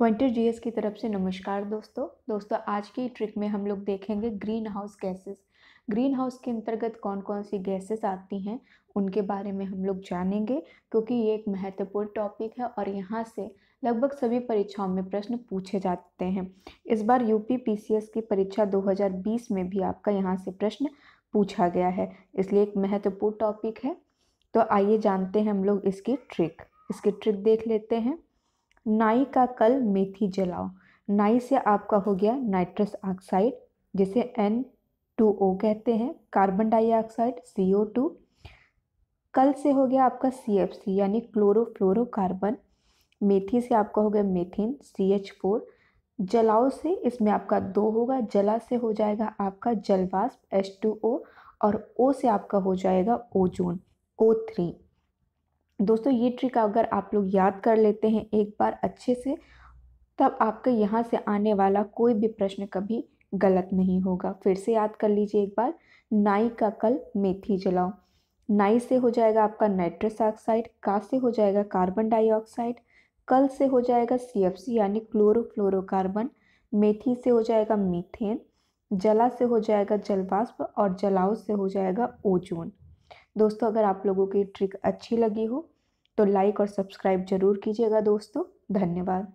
pointer GS की तरफ से नमस्कार दोस्तों दोस्तों आज की ट्रिक में हम लोग देखेंगे greenhouse gases greenhouse के अंतर्गत कौन कौन सी गैसेस आती हैं उनके बारे में हम लोग जानेंगे क्योंकि ये एक महत्वपूर्ण टॉपिक है और यहाँ से लगभग सभी परीक्षाओं में प्रश्न पूछे जाते हैं इस बार यूपी पीसीएस की परीक्षा 2020 में भी आपका यहाँ से प्रश्न पूछा गया है इसलिए एक महत्वपूर्ण टॉपिक है तो आइए जानते हैं हम लोग इसकी ट्रिक इसकी ट्रिक देख लेते हैं नाई का कल मेथी जलाओ नाई से आपका हो गया नाइट्रस ऑक्साइड जिसे एन टू ओ कहते हैं carbon dioxide C O two कल से हो गया आपका सी एफ सी यानी क्लोरो कार्बन मेथी से आपका हो गया मेथिन सी एच फोर जलाओ से इसमें आपका दो होगा जला से हो जाएगा आपका जलवाष्प एच टू ओ और ओ से आपका हो जाएगा ओजोन ओ थ्री दोस्तों ये ट्रिक अगर आप लोग याद कर लेते हैं एक बार अच्छे से तब आपका यहाँ से आने वाला कोई भी प्रश्न कभी गलत नहीं होगा फिर से याद कर लीजिए एक बार नाई का कल मेथी जलाओ नाई से हो जाएगा आपका नाइट्रस ऑक्साइड का से हो जाएगा कार्बन डाइऑक्साइड कल से हो जाएगा सी एफ सी यानी क्लोरोफ्लोरोकार्बन मेथी से हो जाएगा मीथेन जला से हो जाएगा जलवाष्प और जलाओ से हो जाएगा ओजोन दोस्तों अगर आप लोगों की ट्रिक अच्छी लगी हो तो लाइक और सब्सक्राइब जरूर कीजिएगा दोस्तों धन्यवाद